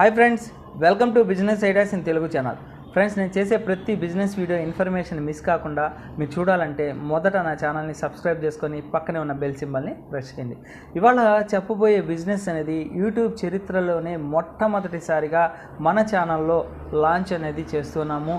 hi friends welcome to business ideas in Telugu channel friends నేను చేసే ప్రతి బిజినెస్ వీడియో ఇన్ఫర్మేషన్ మిస్ కాకుండా మీరు చూడాలంటే మొదట నా ఛానల్ని సబ్స్క్రైబ్ చేసుకొని పక్కనే ఉన్న బెల్ సింబల్ని ప్రెస్ చేయండి ఇవాళ చెప్పబోయే బిజినెస్ అనేది యూట్యూబ్ చరిత్రలోనే మొట్టమొదటిసారిగా మన ఛానల్లో లాంచ్ అనేది చేస్తున్నాము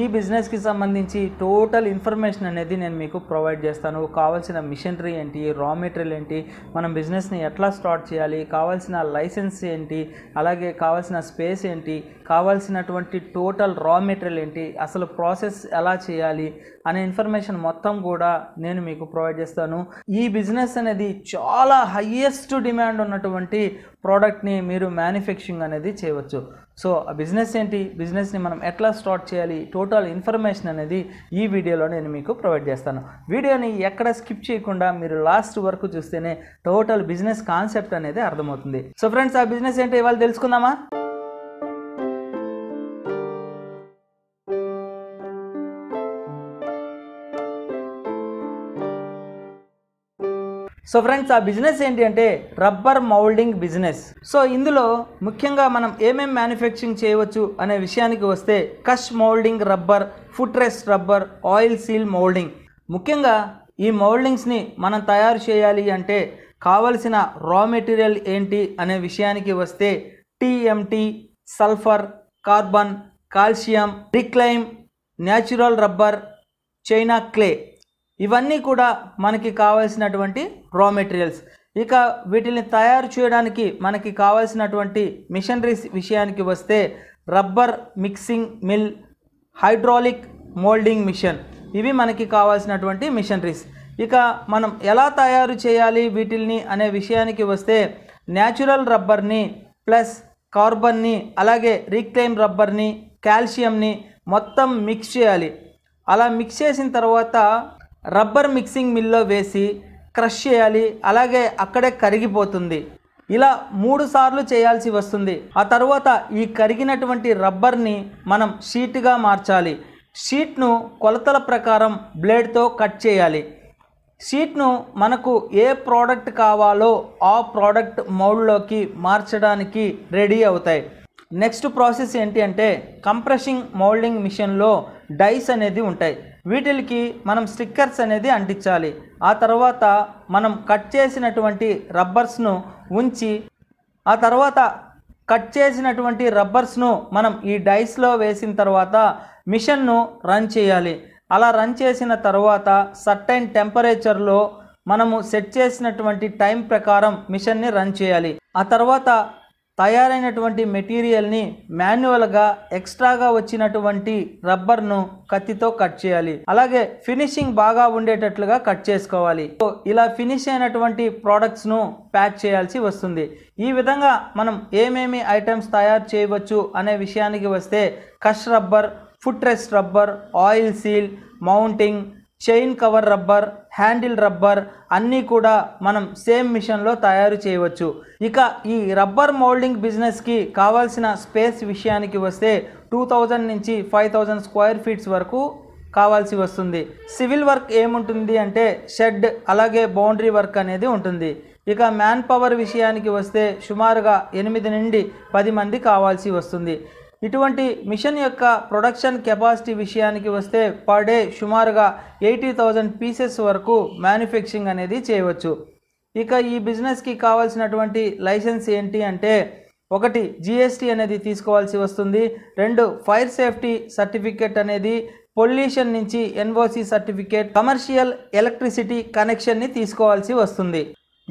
ఈ బిజినెస్కి సంబంధించి టోటల్ ఇన్ఫర్మేషన్ అనేది నేను మీకు ప్రొవైడ్ చేస్తాను కావాల్సిన మిషనరీ ఏంటి రా మెటీరియల్ ఏంటి మనం బిజినెస్ని ఎట్లా స్టార్ట్ చేయాలి కావాల్సిన లైసెన్స్ ఏంటి అలాగే కావాల్సిన స్పేస్ ఏంటి కావాల్సినటువంటి టోటల్ రా మెటీరియల్ ఏంటి అసలు ప్రాసెస్ ఎలా చేయాలి అనే ఇన్ఫర్మేషన్ మొత్తం కూడా నేను మీకు ప్రొవైడ్ చేస్తాను ఈ బిజినెస్ అనేది చాలా హయ్యెస్ట్ డిమాండ్ ఉన్నటువంటి ప్రోడక్ట్ని మీరు మ్యానుఫ్యాక్చరింగ్ అనేది చేయవచ్చు సో ఆ బిజినెస్ ఏంటి బిజినెస్ని మనం ఎట్లా స్టార్ట్ చేయాలి టోటల్ ఇన్ఫర్మేషన్ అనేది ఈ వీడియోలో నేను మీకు ప్రొవైడ్ చేస్తాను వీడియోని ఎక్కడ స్కిప్ చేయకుండా మీరు లాస్ట్ వరకు చూస్తేనే టోటల్ బిజినెస్ కాన్సెప్ట్ అనేది అర్థమవుతుంది సో ఫ్రెండ్స్ ఆ బిజినెస్ ఏంటి ఇవాళ తెలుసుకుందామా సో ఫ్రెండ్స్ ఆ బిజినెస్ ఏంటి అంటే రబ్బర్ మౌల్డింగ్ బిజినెస్ సో ఇందులో ముఖ్యంగా మనం ఏమేమి మ్యానుఫ్యాక్చరింగ్ చేయవచ్చు అనే విషయానికి వస్తే cush moulding rubber foot rest rubber oil seal moulding ముఖ్యంగా ఈ మౌల్డింగ్స్ని మనం తయారు చేయాలి అంటే కావలసిన రా మెటీరియల్ ఏంటి అనే విషయానికి వస్తే TMT sulphur carbon calcium reclaim natural rubber China clay ఇవన్నీ కూడా మనకి కావాల్సినటువంటి రా మెటీరియల్స్ ఇక వీటిని తయారు చేయడానికి మనకి కావాల్సినటువంటి మిషనరీస్ విషయానికి వస్తే rubber mixing mill hydraulic moulding machine ఇవి మనకి కావాల్సినటువంటి మిషనరీస్ ఇక మనం ఎలా తయారు చేయాలి వీటిల్ని అనే విషయానికి వస్తే న్యాచురల్ రబ్బర్ని ప్లస్ కార్బన్ని అలాగే రీక్లెయిమ్ రబ్బర్ని కాల్షియంని మొత్తం మిక్స్ చేయాలి అలా మిక్స్ చేసిన తర్వాత రబ్బర్ మిక్సింగ్ మిల్లో వేసి క్రష్ చేయాలి అలాగే అక్కడే కరిగిపోతుంది ఇలా మూడు సార్లు చేయాల్సి వస్తుంది ఆ తర్వాత ఈ కరిగినటువంటి రబ్బర్ని మనం షీట్గా మార్చాలి షీట్ను కొలతల ప్రకారం బ్లేడ్తో కట్ చేయాలి షీట్ను మనకు ఏ ప్రోడక్ట్ కావాలో ఆ ప్రోడక్ట్ మౌల్డ్లోకి మార్చడానికి రెడీ అవుతాయి నెక్స్ట్ ప్రాసెస్ ఏంటి అంటే కంప్రెషింగ్ మౌల్డింగ్ మిషన్లో డైస్ అనేది ఉంటాయి వీటికి మనం స్టిక్కర్స్ అనేది అంటించాలి ఆ తర్వాత మనం కట్ చేసినటువంటి రబ్బర్స్ను ఉంచి ఆ తర్వాత కట్ చేసినటువంటి రబ్బర్స్ను మనం ఈ డైస్లో వేసిన తర్వాత మిషన్ను రన్ చేయాలి అలా రన్ చేసిన తర్వాత సర్టైన్ టెంపరేచర్లో మనము సెట్ చేసినటువంటి టైం ప్రకారం మిషన్ని రన్ చేయాలి ఆ తర్వాత తయారైనటువంటి మెటీరియల్ని మాన్యువల్గా ఎక్స్ట్రాగా వచ్చినటువంటి రబ్బర్ను కత్తితో కట్ చేయాలి అలాగే ఫినిషింగ్ బాగా ఉండేటట్లుగా కట్ చేసుకోవాలి ఇలా ఫినిష్ అయినటువంటి ప్రోడక్ట్స్ను ప్యాక్ చేయాల్సి వస్తుంది ఈ విధంగా మనం ఏమేమి ఐటమ్స్ తయారు చేయవచ్చు అనే విషయానికి వస్తే cush rubber foot rest rubber oil seal mounting chain cover rubber handle rubber అన్నీ కూడా మనం సేమ్ మిషన్లో తయారు చేయవచ్చు ఇక ఈ రబ్బర్ మోల్డింగ్ బిజినెస్కి కావాల్సిన స్పేస్ విషయానికి వస్తే టూ థౌజండ్ నుంచి ఫైవ్ థౌజండ్ స్క్వేర్ ఫీట్స్ వరకు కావాల్సి వస్తుంది సివిల్ వర్క్ ఏముంటుంది అంటే షెడ్ అలాగే బౌండరీ వర్క్ అనేది ఉంటుంది ఇక మ్యాన్ పవర్ విషయానికి వస్తే సుమారుగా ఎనిమిది నుండి పది మంది కావాల్సి వస్తుంది ఇటువంటి మిషన్ యొక్క ప్రొడక్షన్ కెపాసిటీ విషయానికి వస్తే పర్ డే సుమారుగా ఎయిటీ థౌజండ్ పీసెస్ వరకు మ్యానుఫ్యాక్చరింగ్ అనేది చేయవచ్చు ఇక ఈ బిజినెస్కి కావాల్సినటువంటి లైసెన్స్ ఏంటి అంటే ఒకటి జిఎస్టీ అనేది తీసుకోవాల్సి వస్తుంది రెండు ఫైర్ సేఫ్టీ సర్టిఫికేట్ అనేది పొల్యూషన్ నుంచి ఎన్ఓసి సర్టిఫికేట్ కమర్షియల్ ఎలక్ట్రిసిటీ కనెక్షన్ని తీసుకోవాల్సి వస్తుంది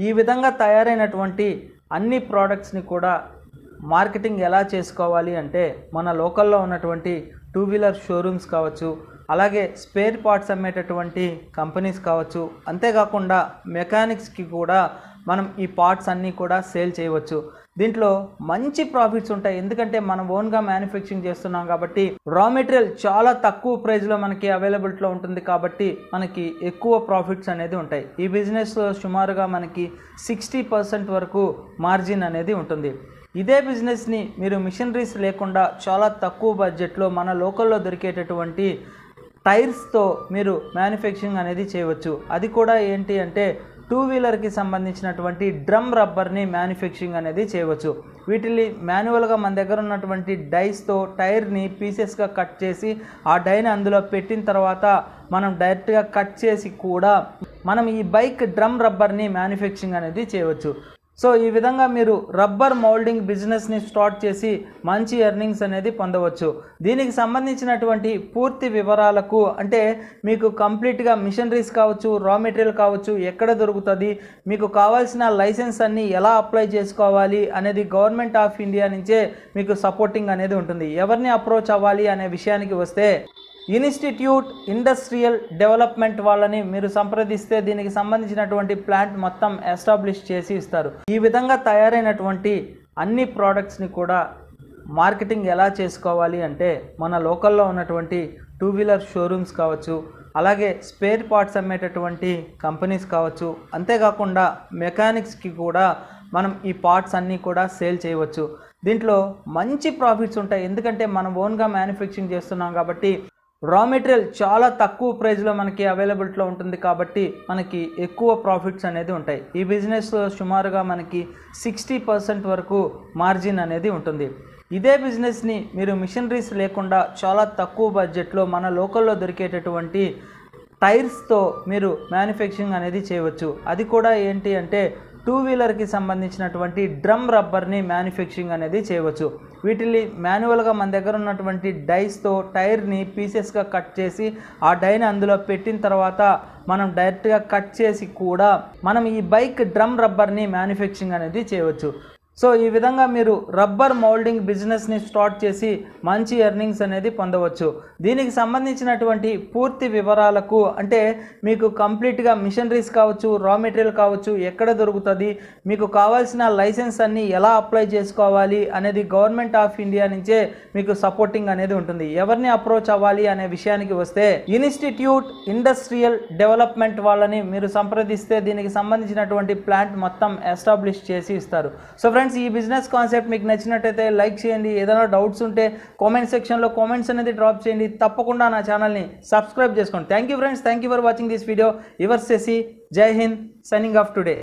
ఈ విధంగా తయారైనటువంటి అన్ని ప్రోడక్ట్స్ని కూడా మార్కెటింగ్ ఎలా చేసుకోవాలి అంటే మన లోకల్లో ఉన్నటువంటి టూ వీలర్ షోరూమ్స్ కావచ్చు అలాగే స్పేర్ పార్ట్స్ అమ్మేటటువంటి కంపెనీస్ కావచ్చు అంతేకాకుండా మెకానిక్స్కి కూడా మనం ఈ పార్ట్స్ అన్నీ కూడా సేల్ చేయవచ్చు దీంట్లో మంచి ప్రాఫిట్స్ ఉంటాయి ఎందుకంటే మనం ఓన్గా మ్యానుఫ్యాక్చరింగ్ చేస్తున్నాం కాబట్టి రా మెటీరియల్ చాలా తక్కువ ప్రైస్లో మనకి అవైలబిలిటీలో ఉంటుంది కాబట్టి మనకి ఎక్కువ ప్రాఫిట్స్ అనేది ఉంటాయి ఈ బిజినెస్లో సుమారుగా మనకి సిక్స్టీ పర్సెంట్ వరకు మార్జిన్ అనేది ఉంటుంది ఇదే బిజినెస్ని మీరు మిషనరీస్ లేకుండా చాలా తక్కువ బడ్జెట్లో మన లోకల్లో దొరికేటటువంటి టైర్స్తో మీరు మ్యానుఫ్యాక్చరింగ్ అనేది చేయవచ్చు అది కూడా ఏంటి అంటే టూ వీలర్కి సంబంధించినటువంటి డ్రమ్ రబ్బర్ని మ్యానుఫ్యాక్చరింగ్ అనేది చేయవచ్చు వీటిని మాన్యువల్గా మన దగ్గర ఉన్నటువంటి డైస్తో టైర్ని పీసెస్గా కట్ చేసి ఆ డైని అందులో పెట్టిన తర్వాత మనం డైరెక్ట్గా కట్ చేసి కూడా మనం ఈ బైక్ డ్రమ్ రబ్బర్ని మ్యానుఫ్యాక్చరింగ్ అనేది చేయవచ్చు సో ఈ విధంగా మీరు రబ్బర్ మౌల్డింగ్ బిజినెస్ని స్టార్ట్ చేసి మంచి ఎర్నింగ్స్ అనేది పొందవచ్చు దీనికి సంబంధించినటువంటి పూర్తి వివరాలకు అంటే మీకు కంప్లీట్గా మిషనరీస్ కావచ్చు రా మెటీరియల్ కావచ్చు ఎక్కడ దొరుకుతుంది మీకు కావాల్సిన లైసెన్స్ అన్ని ఎలా అప్లై చేసుకోవాలి అనేది గవర్నమెంట్ ఆఫ్ ఇండియా నుంచే మీకు సపోర్టింగ్ అనేది ఉంటుంది ఎవరిని అప్రోచ్ అవ్వాలి అనే విషయానికి వస్తే ఇన్స్టిట్యూట్ ఇండస్ట్రియల్ డెవలప్మెంట్ వాళ్ళని మీరు సంప్రదిస్తే దీనికి సంబంధించినటువంటి ప్లాంట్ మొత్తం ఎస్టాబ్లిష్ చేసి ఇస్తారు ఈ విధంగా తయారైనటువంటి అన్ని ప్రోడక్ట్స్ని కూడా మార్కెటింగ్ ఎలా చేసుకోవాలి అంటే మన లోకల్లో ఉన్నటువంటి టూ వీలర్ షోరూమ్స్ కావచ్చు అలాగే స్పేర్ పార్ట్స్ అమ్మేటటువంటి కంపెనీస్ కావచ్చు అంతేకాకుండా మెకానిక్స్కి కూడా మనం ఈ పార్ట్స్ అన్నీ కూడా సేల్ చేయవచ్చు దీంట్లో మంచి ప్రాఫిట్స్ ఉంటాయి ఎందుకంటే మనం ఓన్గా మ్యానుఫ్యాక్చరింగ్ చేస్తున్నాం కాబట్టి రా మెటీరియల్ చాలా తక్కువ ప్రైస్లో మనకి అవైలబిలిటీలో ఉంటుంది కాబట్టి మనకి ఎక్కువ ప్రాఫిట్స్ అనేది ఉంటాయి ఈ బిజినెస్లో సుమారుగా మనకి సిక్స్టీ పర్సెంట్ వరకు మార్జిన్ అనేది ఉంటుంది ఇదే బిజినెస్ని మీరు మిషనరీస్ లేకుండా చాలా తక్కువ బడ్జెట్లో మన లోకల్లో దొరికేటటువంటి టైర్స్తో మీరు మ్యానుఫ్యాక్చరింగ్ అనేది చేయవచ్చు అది కూడా ఏంటి అంటే టూ వీలర్కి సంబంధించినటువంటి డ్రమ్ రబ్బర్ని మ్యానుఫ్యాక్చరింగ్ అనేది చేయవచ్చు వీటిని మాన్యువల్గా మన దగ్గర ఉన్నటువంటి డైస్తో టైర్ని పీసెస్గా కట్ చేసి ఆ డైని అందులో పెట్టిన తర్వాత మనం డైరెక్ట్గా కట్ చేసి కూడా మనం ఈ బైక్ డ్రమ్ రబ్బర్ని మ్యానుఫ్యాక్చరింగ్ అనేది చేయవచ్చు సో ఈ విధంగా మీరు రబ్బర్ మౌల్డింగ్ బిజినెస్ని స్టార్ట్ చేసి మంచి ఎర్నింగ్స్ అనేది పొందవచ్చు దీనికి సంబంధించినటువంటి పూర్తి వివరాలకు అంటే మీకు కంప్లీట్గా మిషనరీస్ కావచ్చు రా మెటీరియల్ కావచ్చు ఎక్కడ దొరుకుతుంది మీకు కావాల్సిన లైసెన్స్ అన్ని ఎలా అప్లై చేసుకోవాలి అనేది గవర్నమెంట్ ఆఫ్ ఇండియా నుంచే మీకు సపోర్టింగ్ అనేది ఉంటుంది ఎవరిని అప్రోచ్ అవ్వాలి అనే విషయానికి వస్తే ఇన్స్టిట్యూట్ ఇండస్ట్రియల్ డెవలప్మెంట్ వాళ్ళని మీరు సంప్రదిస్తే దీనికి సంబంధించినటువంటి ప్లాంట్ మొత్తం ఎస్టాబ్లిష్ చేసి ఇస్తారు సో ఫ్రెండ్స్ ఫ్రెండ్స్ ఈ బిజినెస్ కాన్సెప్ట్ మీకు నచ్చినట్టయితే లైక్ చేయండి ఏదైనా డౌట్స్ ఉంటే కామెంట్ సెక్షన్లో కామెంట్స్ అనేది డ్రాప్ చేయండి తప్పకుండా నా ఛానల్ని సబ్స్క్రైబ్ చేసుకోండి thank you friends thank you for watching this video your చేసి జై హింద్ సైనింగ్ ఆఫ్ టుడే